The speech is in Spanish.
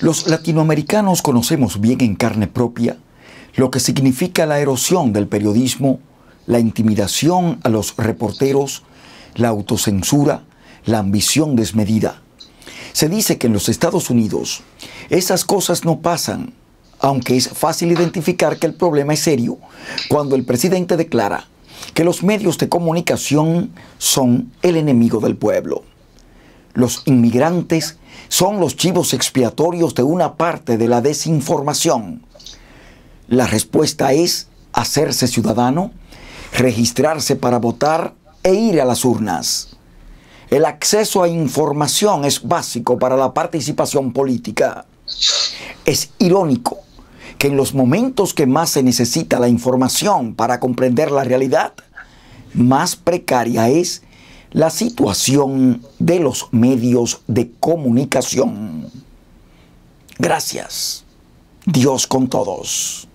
Los latinoamericanos conocemos bien en carne propia lo que significa la erosión del periodismo, la intimidación a los reporteros, la autocensura, la ambición desmedida. Se dice que en los Estados Unidos esas cosas no pasan, aunque es fácil identificar que el problema es serio cuando el presidente declara que los medios de comunicación son el enemigo del pueblo. Los inmigrantes son los chivos expiatorios de una parte de la desinformación. La respuesta es hacerse ciudadano, registrarse para votar e ir a las urnas. El acceso a información es básico para la participación política. Es irónico que en los momentos que más se necesita la información para comprender la realidad, más precaria es la situación de los medios de comunicación. Gracias. Dios con todos.